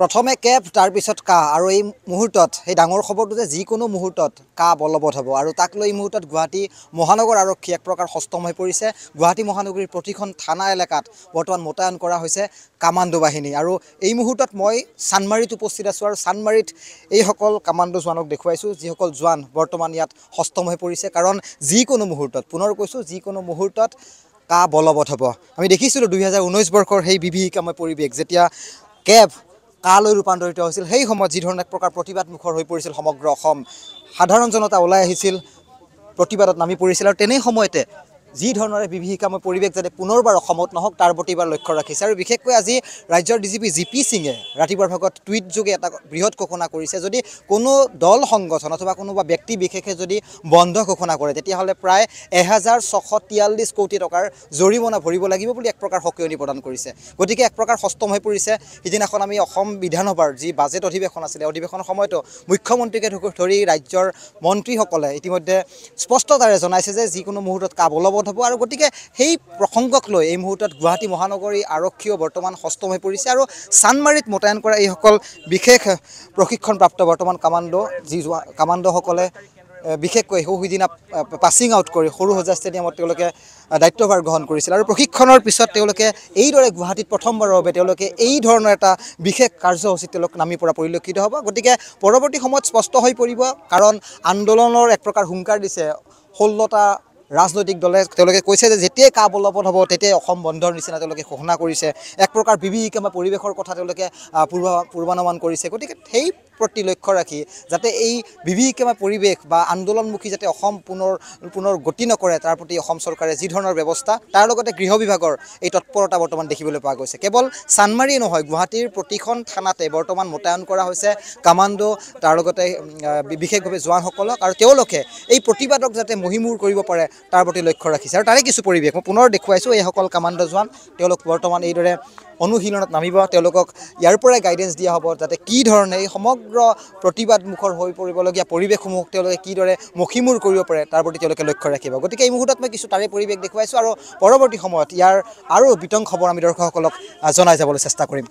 প্ৰথমে কেব তাৰপিছত কাহ আৰু এই মুহূৰ্তত সেই ডাঙৰ খবৰটো যে যিকোনো মুহূৰ্তত কাহ বলবৎ হ'ব আৰু তাক লৈ এই মুহূৰ্তত গুৱাহাটী মহানগৰ আৰক্ষী এক প্ৰকাৰ সষ্টম হৈ পৰিছে গুৱাহাটী মহানগৰীৰ প্ৰতিখন থানা এলেকাত বৰ্তমান মোতায়ন কৰা হৈছে কামাণ্ডো বাহিনী আৰু এই মুহূৰ্তত মই চানমাৰীত উপস্থিত আছোঁ আৰু চানমাৰীত এইসকল কামাণ্ডো জোৱানক দেখুৱাইছোঁ যিসকল জোৱান বৰ্তমান ইয়াত সষ্টম হৈ পৰিছে কাৰণ যিকোনো মুহূৰ্তত পুনৰ কৈছোঁ যিকোনো মুহূৰ্তত কাহ বলবৎ হ'ব আমি দেখিছিলোঁ দুহেজাৰ ঊনৈছ বৰ্ষৰ সেই বিভীষিকাময় পৰিৱেশ যেতিয়া কেব কালৈ ৰূপান্তৰিত হৈছিল সেই সময়ত যিধৰণে এক প্ৰকাৰ প্ৰতিবাদমুখৰ হৈ পৰিছিল সমগ্ৰ অসম সাধাৰণ জনতা ওলাই আহিছিল প্ৰতিবাদত নামি পৰিছিল আৰু তেনে সময়তে যি ধৰণৰে বিভীষিকাময় পৰিৱেশ যাতে পুনৰবাৰ অসমত নহওক তাৰ প্ৰতি এবাৰ লক্ষ্য ৰাখিছে আৰু বিশেষকৈ আজি ৰাজ্যৰ D G P G P সিঙে ৰাতিপুৱাৰ ভাগত টুইটযোগে এটা বৃহৎ ঘোষণা কৰিছে যদি কোনো দল সংগঠন অথবা কোনোবা ব্যক্তি বিশেষে যদি বন্ধ ঘোষণা কৰে তেতিয়াহ'লে প্ৰায় এহেজাৰ ছশ তিয়াল্লিছ কোটি টকাৰ জৰিমনা ভৰিব লাগিব বুলি এক প্ৰকাৰ সকিয়নি প্ৰদান কৰিছে গতিকে এক প্ৰকাৰ সষ্টম হৈ পৰিছে সিদিনাখন আমি অসম বিধানসভাৰ যি বাজেট অধিৱেশন আছিলে অধিৱেশনৰ সময়তো মুখ্যমন্ত্ৰীকে ধৰি ৰাজ্যৰ মন্ত্ৰীসকলে ইতিমধ্যে স্পষ্টতাৰে জনাইছে যে যিকোনো মুহূৰ্তত কাবলব বন্ধ হ'ব আৰু গতিকে সেই প্ৰসংগক লৈ এই মুহূৰ্তত গুৱাহাটী মহানগৰী আৰক্ষীও বৰ্তমান সষ্টম হৈ পৰিছে আৰু চানমাৰীত মোতায়েন কৰা এইসকল বিশেষ প্ৰশিক্ষণপ্ৰাপ্ত বৰ্তমান কামাণ্ডো যি কামাণ্ডোসকলে বিশেষকৈ সিদিনা পাছিং আউট কৰি সৰু সজা ষ্টেডিয়ামত তেওঁলোকে দায়িত্বভাৰ গ্ৰহণ কৰিছিল আৰু প্ৰশিক্ষণৰ পিছত তেওঁলোকে এইদৰে গুৱাহাটীত প্ৰথমবাৰৰ বাবে তেওঁলোকে এই ধৰণৰ এটা বিশেষ কাৰ্যসূচীত তেওঁলোক নামি পৰা পৰিলক্ষিত হ'ব গতিকে পৰৱৰ্তী সময়ত স্পষ্ট হৈ পৰিব কাৰণ আন্দোলনৰ এক প্ৰকাৰ হুংকাৰ দিছে ষোল্লটা ৰাজনৈতিক দলে তেওঁলোকে কৈছে যে যেতিয়াই কা অলপত হ'ব তেতিয়াই অসম বন্ধৰ নিচিনা তেওঁলোকে ঘোষণা কৰিছে এক প্ৰকাৰ বিভীষিকা পৰিৱেশৰ কথা তেওঁলোকে পূৰ্বা পূৰ্বানুমান কৰিছে গতিকে সেই প্ৰতি লক্ষ্য ৰাখি যাতে এই বিভীষিকা পৰিৱেশ বা আন্দোলনমুখী যাতে অসম পুনৰ পুনৰ গতি নকৰে তাৰ প্ৰতি অসম চৰকাৰে যি ধৰণৰ ব্যৱস্থা তাৰ লগতে গৃহ বিভাগৰ এই তৎপৰতা বৰ্তমান দেখিবলৈ পোৱা গৈছে কেৱল চানমাৰীয়ে নহয় গুৱাহাটীৰ প্ৰতিখন থানাতে বৰ্তমান মোতায়ন কৰা হৈছে কামাণ্ডো তাৰ লগতে বিশেষভাৱে জোৱানসকলক আৰু তেওঁলোকে এই প্ৰতিবাদক যাতে মহিমূৰ কৰিব পাৰে তাৰ প্ৰতি লক্ষ্য ৰাখিছে আৰু তাৰে কিছু পৰিৱেশ মই পুনৰ দেখুৱাইছোঁ এইসকল কামাণ্ড জোৱান তেওঁলোক বৰ্তমান এইদৰে অনুশীলনত নামিব তেওঁলোকক ইয়াৰ পৰাই গাইডেঞ্চ দিয়া হ'ব যাতে কি ধৰণে এই সমগ্ৰ সমগ্ৰ প্ৰতিবাদমুখৰ হৈ পৰিবলগীয়া পৰিৱেশসমূহক তেওঁলোকে কিদৰে মুখিমূৰ কৰিব পাৰে তাৰ প্ৰতি তেওঁলোকে লক্ষ্য ৰাখিব গতিকে এই মুহূৰ্তত মই কিছু তাৰে পৰিৱেশ দেখুৱাইছোঁ আৰু পৰৱৰ্তী সময়ত ইয়াৰ আৰু বিতং খবৰ আমি দৰ্শকসকলক জনাই যাবলৈ চেষ্টা কৰিম